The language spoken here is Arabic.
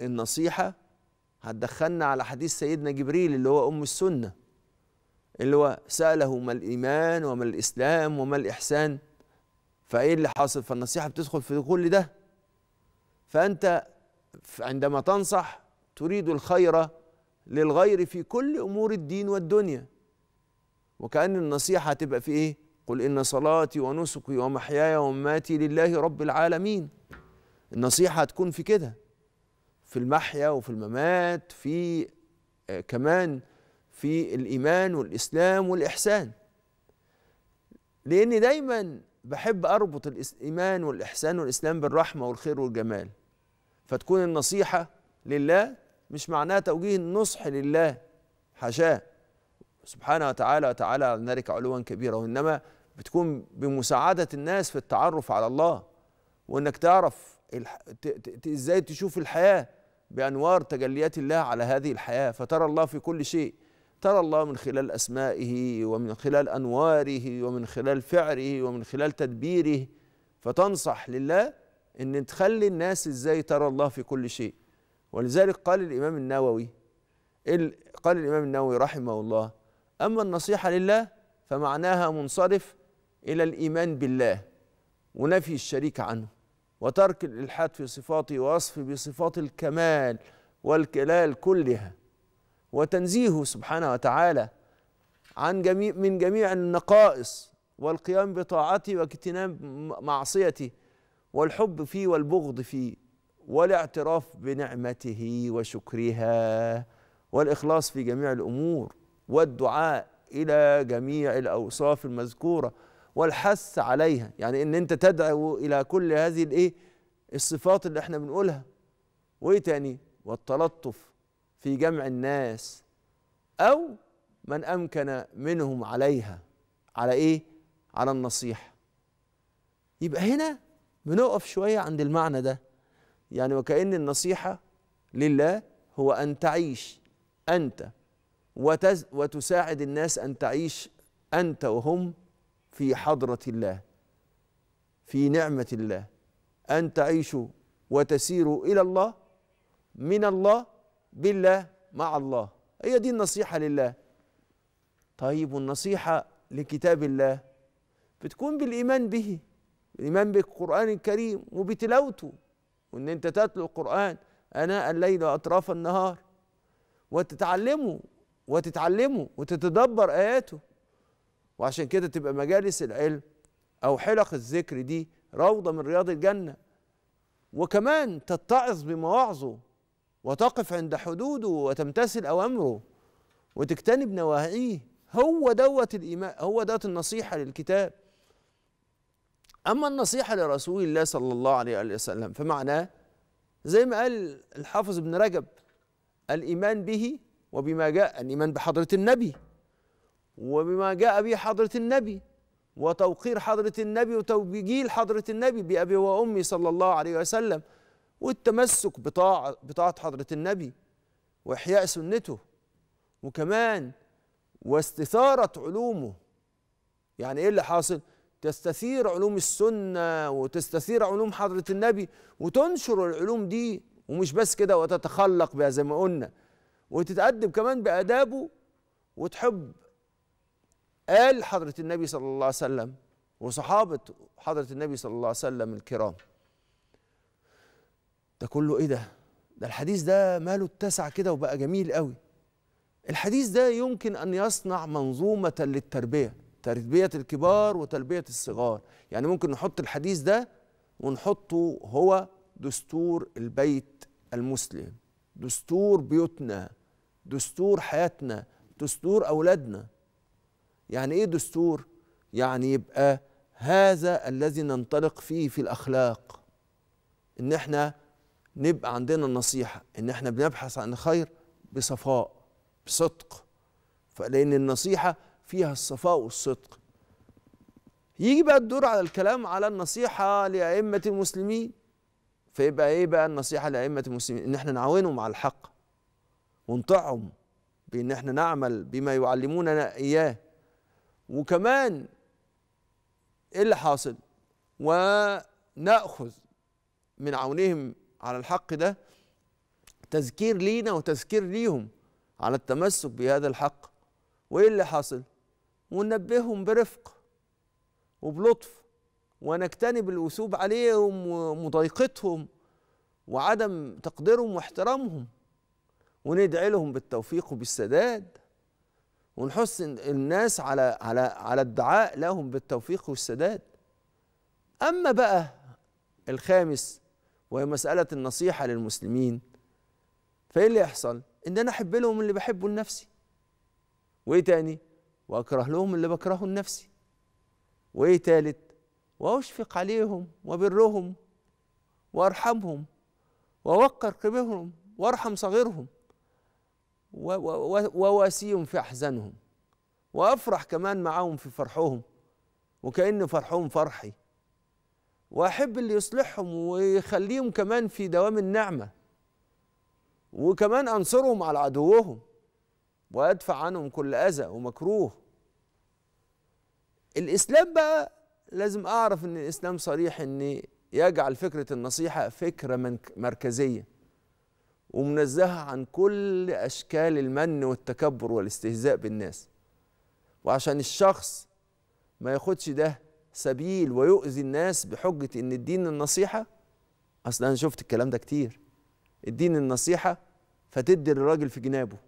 النصيحة هتدخلنا على حديث سيدنا جبريل اللي هو أم السنة اللي هو سأله ما الإيمان وما الإسلام وما الإحسان فإيه اللي حاصل فالنصيحة بتدخل في كل ده فأنت عندما تنصح تريد الخير للغير في كل أمور الدين والدنيا وكأن النصيحة تبقى في إيه قل إن صلاتي ونسكي ومحياي ومماتي لله رب العالمين النصيحة هتكون في كده في المحيا وفي الممات في آه، كمان في الإيمان والإسلام والإحسان لأني دايما بحب أربط الإيمان والإحسان والإسلام بالرحمة والخير والجمال فتكون النصيحة لله مش معناها توجيه النصح لله حاشاه سبحانه وتعالى وتعالى عن ذلك علوا كبيرا وإنما بتكون بمساعدة الناس في التعرف على الله وإنك تعرف ازاي تشوف الحياه بانوار تجليات الله على هذه الحياه فترى الله في كل شيء ترى الله من خلال اسمائه ومن خلال انواره ومن خلال فعله ومن خلال تدبيره فتنصح لله ان تخلي الناس ازاي ترى الله في كل شيء ولذلك قال الامام النووي قال الامام النووي رحمه الله اما النصيحه لله فمعناها منصرف الى الايمان بالله ونفي الشريك عنه وترك الإلحاد في صفاته ووصفه بصفات الكمال والكلال كلها وتنزيهه سبحانه وتعالى عن جميع من جميع النقائص والقيام بطاعته واجتناب معصيته والحب فيه والبغض فيه والاعتراف بنعمته وشكرها والإخلاص في جميع الأمور والدعاء إلى جميع الأوصاف المذكورة والحث عليها يعني ان انت تدعو الى كل هذه الايه الصفات اللي احنا بنقولها وايه تاني والتلطف في جمع الناس او من امكن منهم عليها على ايه على النصيحه يبقى هنا بنقف شويه عند المعنى ده يعني وكأن النصيحة لله هو أن تعيش أنت وتساعد الناس أن تعيش أنت وهم في حضرة الله في نعمة الله أن تعيش وتسير إلى الله من الله بالله مع الله هي دي النصيحة لله طيب والنصيحة لكتاب الله بتكون بالإيمان به الإيمان بالقرآن الكريم وبتلاوته وإن أنت تتلو القرآن أنا الليل وأطراف النهار وتتعلمه وتتعلمه وتتدبر آياته وعشان كده تبقى مجالس العلم أو حلق الذكر دي روضة من رياض الجنة وكمان تتعظ بمواعظه وتقف عند حدوده وتمتثل أوامره وتجتنب نواهيه هو دوت الإيمان هو دوت النصيحة للكتاب أما النصيحة لرسول الله صلى الله عليه وسلم فمعناه زي ما قال الحافظ ابن رجب الإيمان به وبما جاء الإيمان بحضرة النبي وبما جاء به حضرة النبي وتوقير حضرة النبي وتوجيل حضرة النبي بأبي وأمي صلى الله عليه وسلم والتمسك بطاعة, بطاعة حضرة النبي وإحياء سنته وكمان واستثارة علومه يعني إيه اللي حاصل؟ تستثير علوم السنة وتستثير علوم حضرة النبي وتنشر العلوم دي ومش بس كده وتتخلق بها زي ما قلنا وتتأدب كمان بآدابه وتحب قال حضرة النبي صلى الله عليه وسلم وصحابة حضرة النبي صلى الله عليه وسلم الكرام ده كله ايه ده ده الحديث ده ماله اتسع كده وبقى جميل قوي الحديث ده يمكن ان يصنع منظومه للتربيه تربيه الكبار وتربيه الصغار يعني ممكن نحط الحديث ده ونحطه هو دستور البيت المسلم دستور بيوتنا دستور حياتنا دستور اولادنا يعني ايه دستور يعني يبقى هذا الذي ننطلق فيه في الاخلاق ان احنا نبقى عندنا النصيحه ان احنا بنبحث عن الخير بصفاء بصدق فلان النصيحه فيها الصفاء والصدق يجي بقى الدور على الكلام على النصيحه لائمه المسلمين فيبقى ايه بقى النصيحه لائمه المسلمين ان احنا نعاونهم على الحق ونطيعهم بان احنا نعمل بما يعلموننا اياه وكمان ايه اللي حاصل وناخذ من عونهم على الحق ده تذكير لينا وتذكير ليهم على التمسك بهذا الحق وايه اللي حاصل وننبههم برفق وبلطف ونجتنب الوثوب عليهم ومضايقتهم وعدم تقديرهم واحترامهم وندعي لهم بالتوفيق وبالسداد ونحس الناس على على على الدعاء لهم بالتوفيق والسداد اما بقى الخامس وهي مساله النصيحه للمسلمين فايه اللي يحصل ان انا احب لهم اللي بحبه لنفسي وايه تاني واكره لهم اللي بكرهه لنفسي وايه تالت واشفق عليهم وبرهم وارحمهم ووقر كبيرهم وارحم صغيرهم وواسيهم في أحزانهم وأفرح كمان معاهم في فرحهم وكأن فرحهم فرحي وأحب اللي يصلحهم ويخليهم كمان في دوام النعمة وكمان أنصرهم على عدوهم وأدفع عنهم كل أذى ومكروه الإسلام بقى لازم أعرف إن الإسلام صريح إن يجعل فكرة النصيحة فكرة مركزية ومنزهة عن كل أشكال المن والتكبر والاستهزاء بالناس وعشان الشخص ما ياخدش ده سبيل ويؤذي الناس بحجة إن الدين النصيحة أصل أنا شفت الكلام ده كتير الدين النصيحة فتدي للراجل في جنابه